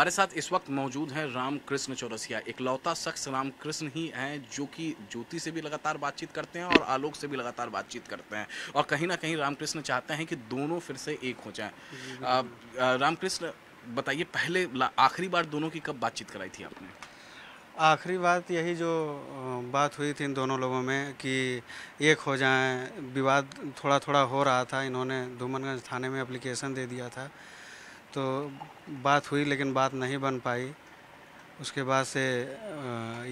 हमारे साथ इस वक्त मौजूद हैं रामकृष्ण चौरसिया इकलौता शख्स रामकृष्ण ही हैं जो कि ज्योति से भी लगातार बातचीत करते हैं और आलोक से भी लगातार बातचीत करते हैं और कहीं ना कहीं रामकृष्ण चाहते हैं कि दोनों फिर से एक हो जाएं रामकृष्ण बताइए पहले आखिरी बार दोनों की कब बातचीत कराई थी आपने आखिरी बात यही जो बात हुई थी इन दोनों लोगों में कि एक हो जाएं विवाद थोड़ा थोड़ा हो रहा था इन्होंने धूमनगंज थाने में एप्लीकेशन दे दिया था तो बात हुई लेकिन बात नहीं बन पाई उसके बाद से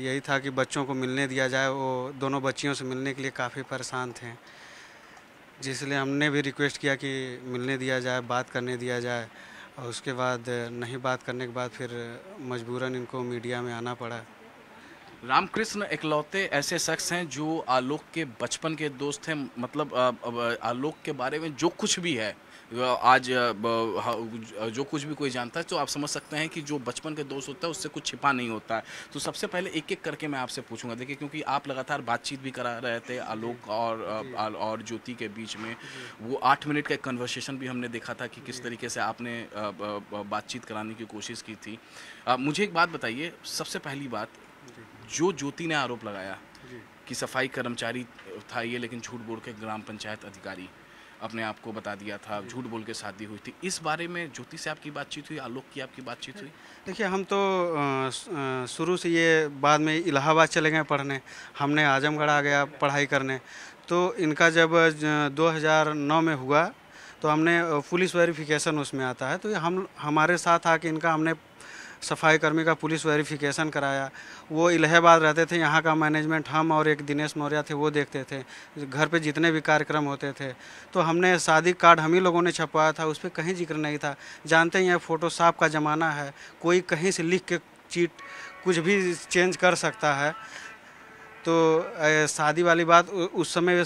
यही था कि बच्चों को मिलने दिया जाए वो दोनों बच्चियों से मिलने के लिए काफ़ी परेशान थे जिसलिए हमने भी रिक्वेस्ट किया कि मिलने दिया जाए बात करने दिया जाए और उसके बाद नहीं बात करने के बाद फिर मजबूरन इनको मीडिया में आना पड़ा रामकृष्ण इकलौते ऐसे शख्स हैं जो आलोक के बचपन के दोस्त हैं मतलब आलोक के बारे में जो कुछ भी है आज जो कुछ भी कोई जानता है तो आप समझ सकते हैं कि जो बचपन के दोस्त होता है उससे कुछ छिपा नहीं होता है तो सबसे पहले एक एक करके मैं आपसे पूछूंगा देखिए क्योंकि आप लगातार बातचीत भी करा रहे थे आलोक और और ज्योति के बीच में वो आठ मिनट का कन्वर्सेशन भी हमने देखा था कि किस तरीके से आपने बातचीत कराने की कोशिश की थी मुझे एक बात बताइए सबसे पहली बात जो ज्योति ने आरोप लगाया कि सफाई कर्मचारी था ये लेकिन झूठ बोल के ग्राम पंचायत अधिकारी अपने आप को बता दिया था झूठ बोल के शादी हुई थी इस बारे में ज्योति से आपकी बातचीत हुई आलोक की आपकी बातचीत हुई देखिए हम तो शुरू से ये बाद में इलाहाबाद चले गए पढ़ने हमने आजमगढ़ आ गया पढ़ाई करने तो इनका जब 2009 में हुआ तो हमने पुलिस वेरिफिकेशन उसमें आता है तो हम हमारे साथ आके इनका हमने सफाई कर्मी का पुलिस वेरिफिकेशन कराया वो इलाहाबाद रहते थे यहाँ का मैनेजमेंट हम और एक दिनेश मौर्य थे वो देखते थे घर पे जितने भी कार्यक्रम होते थे तो हमने शादी कार्ड हम ही लोगों ने छपवाया था उस पर कहीं जिक्र नहीं था जानते हैं फोटोशॉप का ज़माना है कोई कहीं से लिख के चीट कुछ भी चेंज कर सकता है तो शादी वाली बात उस समय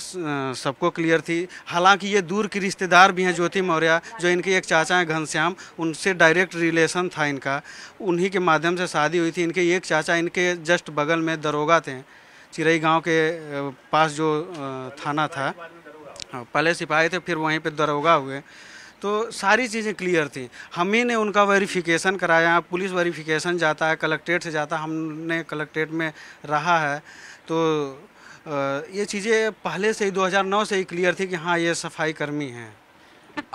सबको क्लियर थी हालांकि ये दूर की रिश्तेदार भी हैं ज्योति मौर्य जो इनके एक चाचा हैं घनश्याम उनसे डायरेक्ट रिलेशन था इनका उन्हीं के माध्यम से शादी हुई थी इनके एक चाचा इनके जस्ट बगल में दरोगा थे चिरई गांव के पास जो थाना था हाँ, पहले सिपाही थे फिर वहीं पर दरोगा हुए तो सारी चीज़ें क्लियर थी हम ही ने उनका वेरिफिकेशन कराया पुलिस वेरिफिकेशन जाता है कलेक्ट्रेट से जाता हमने कलेक्ट्रेट में रहा है तो ये चीज़ें पहले से ही 2009 से ही क्लियर थी कि हाँ ये सफाई कर्मी हैं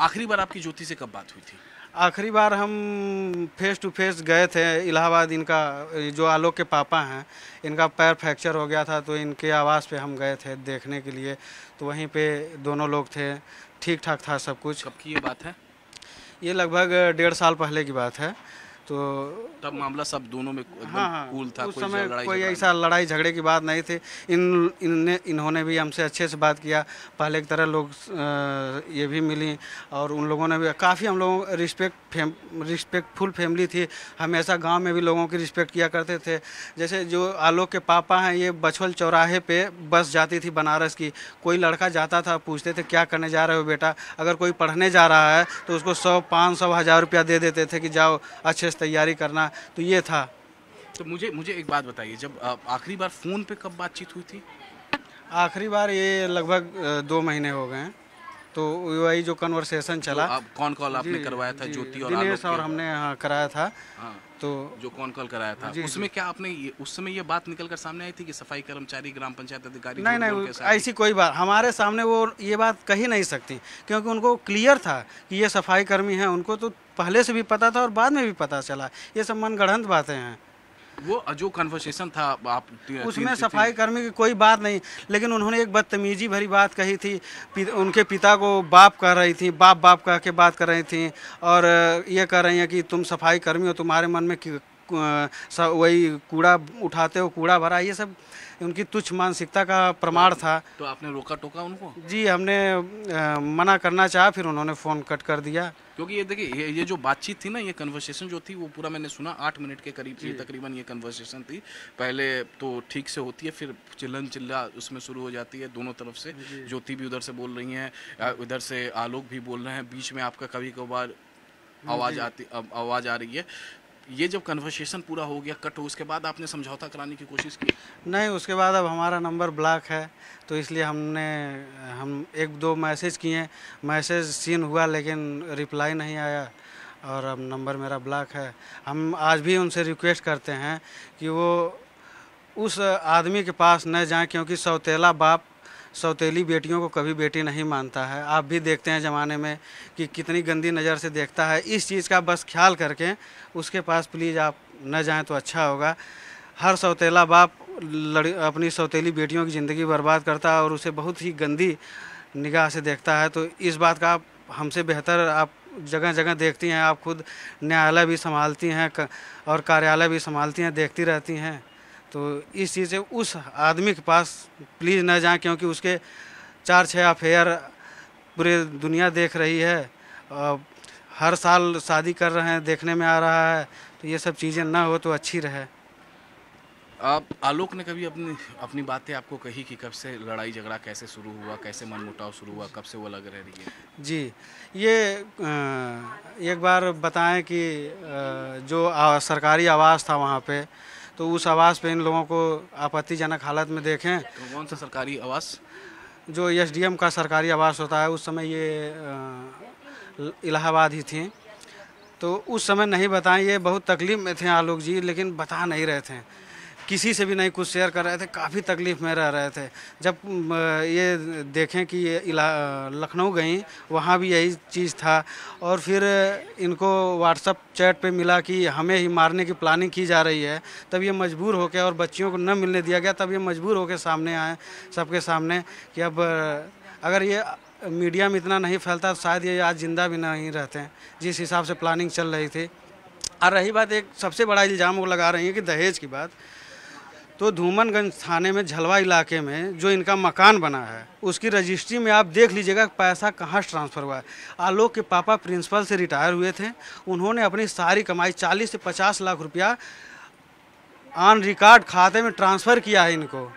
आखिरी बार आपकी ज्योति से कब बात हुई थी आखिरी बार हम फेस टू फेस गए थे इलाहाबाद इनका जो आलोक के पापा हैं इनका पैर फ्रैक्चर हो गया था तो इनके आवास पे हम गए थे देखने के लिए तो वहीं पे दोनों लोग थे ठीक ठाक था सब कुछ कब की ये बात है ये लगभग डेढ़ साल पहले की बात है तो तब मामला सब दोनों में हाँ हाँ कूल था उस कोई समय कोई ऐसा लड़ाई झगड़े की बात नहीं थी इन इनने इन्होंने भी हमसे अच्छे से बात किया पहले की तरह लोग ये भी मिली और उन लोगों ने भी काफ़ी हम लोगों रिस्पेक्ट फेम रिस्पेक्टफुल फैमिली थी हमेशा गांव में भी लोगों की रिस्पेक्ट किया करते थे जैसे जो आलोक के पापा हैं ये बछवल चौराहे पे बस जाती थी बनारस की कोई लड़का जाता था पूछते थे क्या करने जा रहे हो बेटा अगर कोई पढ़ने जा रहा है तो उसको सौ पाँच सौ हज़ार रुपया दे देते थे कि जाओ अच्छे तैयारी करना तो ये था तो मुझे मुझे एक बात बताइए जब आखिरी बार फ़ोन पे कब बातचीत हुई थी आखिरी बार ये लगभग दो महीने हो गए हैं तो वही जो कन्वर्सेशन चला तो कौन कॉल आपने करवाया था ज्योति और दिनेश और हमने हाँ, कराया था हाँ, तो जो कौन कॉल कराया था उसमें क्या आपने ये, उस समय ये बात निकल कर सामने आई थी कि सफाई कर्मचारी ग्राम पंचायत अधिकारी नहीं नहीं ऐसी कोई बात हमारे सामने वो ये बात कही नहीं सकती क्योंकि उनको क्लियर था कि ये सफाई कर्मी है उनको तो पहले से भी पता था और बाद में भी पता चला ये सब मनगढ़ंत बातें हैं वो जो कन्वर्सेशन था आप उसमें सफाई कर्मी की कोई बात नहीं लेकिन उन्होंने एक बदतमीजी भरी बात कही थी पि, उनके पिता को बाप कह रही थी बाप बाप कह के बात कर रही थी और ये कह रही हैं कि तुम सफाई कर्मी हो तुम्हारे मन में वही कूड़ा उठाते हो कूड़ा भरा ये सब उनकी तुच्छ मानसिकता का प्रमाण था तो आपने रोका टोका उनको जी हमने आ, मना करना चाहा फिर उन्होंने फ़ोन कट कर दिया क्योंकि ये देखिए ये, ये जो बातचीत थी ना ये कन्वर्सेशन जो थी वो पूरा मैंने सुना आठ मिनट के करीब थी तकरीबन ये कन्वर्सेशन थी पहले तो ठीक से होती है फिर चिल्लन चिल्ला उसमें शुरू हो जाती है दोनों तरफ से ज्योति भी उधर से बोल रही है उधर से आलोक भी बोल रहे हैं बीच में आपका कभी कभार आवाज़ आती आवाज़ आ रही है ये जब कन्वर्सेशन पूरा हो गया कट हो उसके बाद आपने समझौता कराने की कोशिश की नहीं उसके बाद अब हमारा नंबर ब्लॉक है तो इसलिए हमने हम एक दो मैसेज किए मैसेज सीन हुआ लेकिन रिप्लाई नहीं आया और अब नंबर मेरा ब्लॉक है हम आज भी उनसे रिक्वेस्ट करते हैं कि वो उस आदमी के पास न जाएं क्योंकि सौतेला बाप सौतेली बेटियों को कभी बेटी नहीं मानता है आप भी देखते हैं ज़माने में कि कितनी गंदी नज़र से देखता है इस चीज़ का बस ख्याल करके उसके पास प्लीज़ आप न जाएं तो अच्छा होगा हर सौतेला बाप लड़ अपनी सौतेली बेटियों की ज़िंदगी बर्बाद करता है और उसे बहुत ही गंदी निगाह से देखता है तो इस बात का आप हमसे बेहतर आप जगह जगह देखती हैं आप खुद न्यायालय भी संभालती हैं और कार्यालय भी संभालती हैं देखती रहती हैं तो इस चीज़ से उस आदमी के पास प्लीज़ ना जाएं क्योंकि उसके चार छः अफेयर पूरे दुनिया देख रही है हर साल शादी कर रहे हैं देखने में आ रहा है तो ये सब चीज़ें ना हो तो अच्छी रहे आप आलोक ने कभी अपनी अपनी बातें आपको कही कि कब से लड़ाई झगड़ा कैसे शुरू हुआ कैसे मनमुटाव शुरू हुआ कब से वो लग रह रही है जी ये एक बार बताएं कि जो सरकारी आवास था वहाँ पर तो उस आवास पे इन लोगों को आपत्तिजनक हालत में देखें तो कौन सा सरकारी आवास जो एसडीएम का सरकारी आवास होता है उस समय ये इलाहाबाद ही थी तो उस समय नहीं बताएं ये बहुत तकलीफ में थे आलोक जी लेकिन बता नहीं रहे थे किसी से भी नहीं कुछ शेयर कर रहे थे काफ़ी तकलीफ़ में रह रहे थे जब ये देखें कि ये लखनऊ गई वहाँ भी यही चीज़ था और फिर इनको व्हाट्सअप चैट पे मिला कि हमें ही मारने की प्लानिंग की जा रही है तब ये मजबूर होकर और बच्चियों को न मिलने दिया गया तब ये मजबूर होकर सामने आए सबके सामने कि अब अगर ये मीडिया में इतना नहीं फैलता शायद ये आज ज़िंदा भी नहीं रहते हैं जिस हिसाब से प्लानिंग चल रही थी और रही बात एक सबसे बड़ा इल्ज़ाम वो लगा रही है कि दहेज की बात तो धूमनगंज थाने में झलवा इलाके में जो इनका मकान बना है उसकी रजिस्ट्री में आप देख लीजिएगा पैसा कहाँ ट्रांसफ़र हुआ है आलोक के पापा प्रिंसिपल से रिटायर हुए थे उन्होंने अपनी सारी कमाई 40 से 50 लाख रुपया ऑन रिकॉर्ड खाते में ट्रांसफ़र किया है इनको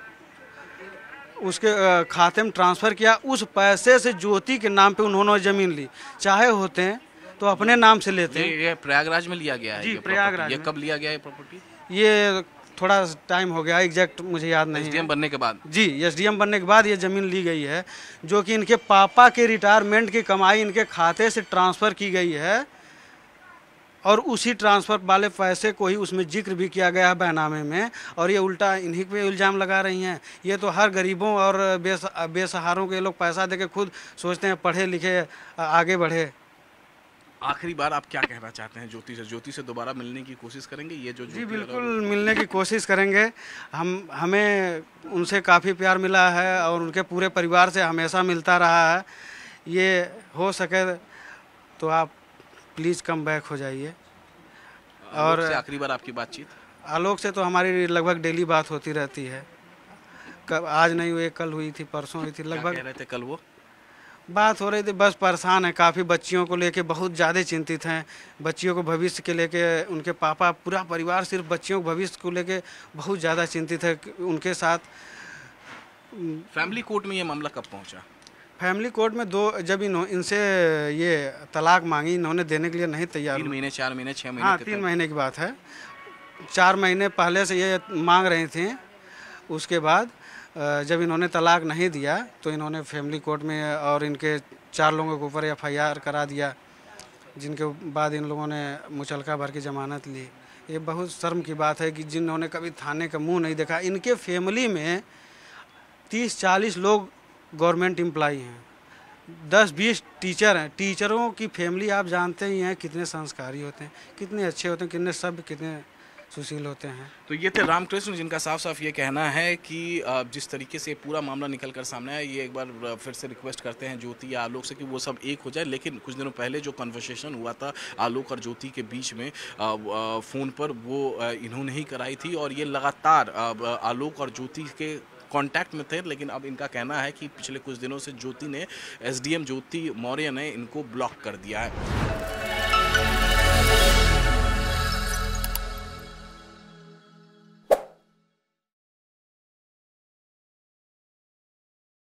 उसके खाते में ट्रांसफ़र किया उस पैसे से ज्योति के नाम पे उन्होंने ज़मीन ली चाहे होते हैं तो अपने नाम से लेते हैं ये प्रयागराज में लिया गया है जी प्रयागराज ये कब लिया गया है प्रॉपर्टी ये थोड़ा टाइम हो गया एग्जैक्ट मुझे याद नहीं एसडीएम बनने के बाद जी एसडीएम बनने के बाद ये ज़मीन ली गई है जो कि इनके पापा के रिटायरमेंट की कमाई इनके खाते से ट्रांसफ़र की गई है और उसी ट्रांसफ़र वाले पैसे को ही उसमें जिक्र भी किया गया है बैनामे में और ये उल्टा इन्हीं पे इल्ज़ाम लगा रही हैं ये तो हर गरीबों और बेस बेसहारों के लोग पैसा दे खुद सोचते हैं पढ़े लिखे आगे बढ़े आखिरी बार आप क्या कहना चाहते हैं ज्योति से ज्योति से दोबारा मिलने की कोशिश करेंगे ये जो जी बिल्कुल मिलने की कोशिश करेंगे हम हमें उनसे काफ़ी प्यार मिला है और उनके पूरे परिवार से हमेशा मिलता रहा है ये हो सके तो आप प्लीज़ कम बैक हो जाइए और आखिरी बार आपकी बातचीत आलोक से तो हमारी लगभग डेली बात होती रहती है कब आज नहीं हुई कल हुई थी परसों हुई थी लगभग कह रहे थे कल वो बात हो रही थी बस परेशान है काफ़ी बच्चियों को लेके बहुत ज़्यादा चिंतित हैं बच्चियों को भविष्य के लेके उनके पापा पूरा परिवार सिर्फ बच्चियों को भविष्य को लेके बहुत ज़्यादा चिंतित है उनके साथ फैमिली कोर्ट में ये मामला कब पहुंचा फैमिली कोर्ट में दो जब इन्हों इनसे ये तलाक मांगी इन्होंने देने के लिए नहीं तैयार तीन महीने चार महीने छः महीने हाँ तीन महीने की बात है चार महीने पहले से ये मांग रही थी उसके बाद जब इन्होंने तलाक नहीं दिया तो इन्होंने फैमिली कोर्ट में और इनके चार लोगों के ऊपर एफ करा दिया जिनके बाद इन लोगों ने मुचलका भर की जमानत ली ये बहुत शर्म की बात है कि जिन्होंने कभी थाने का मुंह नहीं देखा इनके फैमिली में तीस चालीस लोग गवर्नमेंट एम्प्लाई हैं दस बीस टीचर हैं टीचरों की फैमिली आप जानते ही हैं कितने संस्कारी होते हैं कितने अच्छे होते हैं कितने सभ्य कितने सुशील होते हैं तो ये थे रामकृष्ण जिनका साफ साफ ये कहना है कि जिस तरीके से पूरा मामला निकल कर सामने आया ये एक बार फिर से रिक्वेस्ट करते हैं ज्योति या आलोक से कि वो सब एक हो जाए लेकिन कुछ दिनों पहले जो कन्वर्सेशन हुआ था आलोक और ज्योति के बीच में फ़ोन पर वो इन्होंने ही कराई थी और ये लगातार आलोक और ज्योति के कांटेक्ट में थे लेकिन अब इनका कहना है कि पिछले कुछ दिनों से ज्योति ने एसडीएम ज्योति मौर्य ने इनको ब्लॉक कर दिया है